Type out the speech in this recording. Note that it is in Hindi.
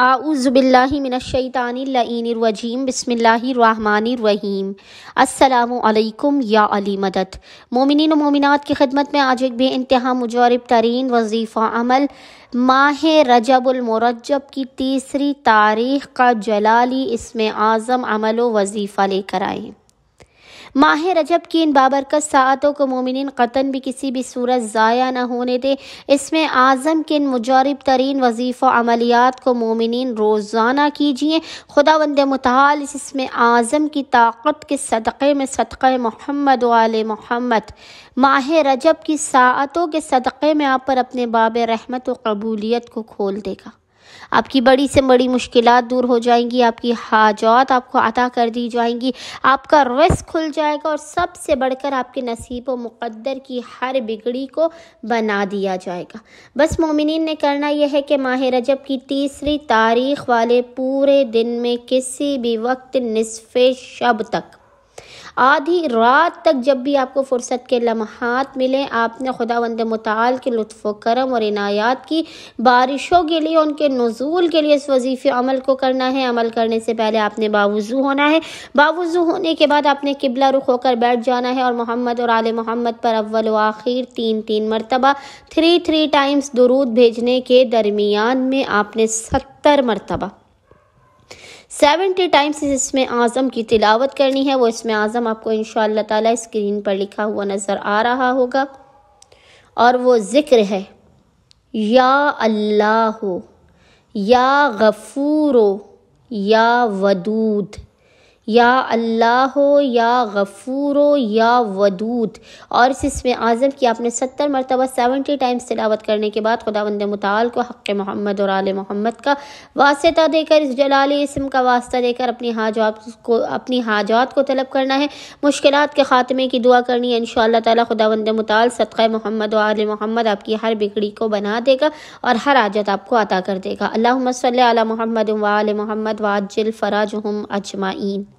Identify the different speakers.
Speaker 1: आउज़बिल्लिमिनशैतानरजीम बसमीम अल्लाम या अली मदद मोमिन मोमिनत की खदमत में आज एक बेानतहा मुजरब तरीन वजीफ़ा अमल माह रजबुलमरजब की तीसरी तारीख का जलाली इसमें आज़म अमल व वजीफ़ा लेकर आए माह रजब की इन बाबरकत सातों को मोमिन कतन भी किसी भी सूरत ज़ाया न होने दे इसमें आज़म के इन मुजरब तरीन वजीफ़ अमलियात को मोमिन रोज़ाना कीजिए खुदा वंद मताल इसमें आज़म की ताकत के सदक़े में सदक़े मोहम्मद वाल मोहम्मद माह रजब की सातों के सदक़े में आप पर अपने बाब रहमत व कबूलीत को खोल देगा आपकी बड़ी से बड़ी मुश्किल दूर हो जाएंगी आपकी हाजात आपको अदा कर दी जाएंगी आपका रस खुल जाएगा और सबसे बढ़कर आपके नसीब व मुकद्दर की हर बिगड़ी को बना दिया जाएगा बस मोमिन ने करना यह है कि माह रजब की तीसरी तारीख वाले पूरे दिन में किसी भी वक्त नसफ़ शब तक आधी रात तक जब भी आपको फुर्सत के लम्हात मिलें आपने खुदा वंद मताल के लुत्फ़ करम और इनायात की बारिशों के लिए उनके नज़ूल के लिए इस वजीफ़े अमल को करना है अमल करने से पहले आपने बावजू होना है बावजू होने के बाद आपने किबला रुख होकर बैठ जाना है और मोहम्मद और आल मोहम्मद पर अव्वल व आखिर तीन तीन मरतबा थ्री थ्री टाइम्स दरूद भेजने के दरमियान में आपने सत्तर मरतबा सेवेंटी टाइम्स इसमें आज़म की तिलावत करनी है वो इसमें आज़म आपको इन ताला स्क्रीन पर लिखा हुआ नज़र आ रहा होगा और वो ज़िक्र है या अल्लाह या गफूर या वदूद या अल्लाह या गफ़ूर या वदूद और इस इसमें आज़म की आपने सत्तर मरतबा सेवेंटी टाइम्स तिलावत करने के बाद खुदा बंद मताल को हक़ मोहम्मद और आल मोहम्मद का वास्ता देकर इस जलाल इसम का वास्ता देकर अपनी हाजात को अपनी हाजात को तलब करना है मुश्किल के ख़ात्मे की दुआ करनी है इन ताला खुदा बंद मताल सदक़ मोहम्मद और आल मोहम्मद आपकी हर बिगड़ी को बना देगा और हर आजत आपको अता कर देगा अल्लाह सल मोहम्मद वाल मोहम्मद वाजिल फ़राज हम अजमाइन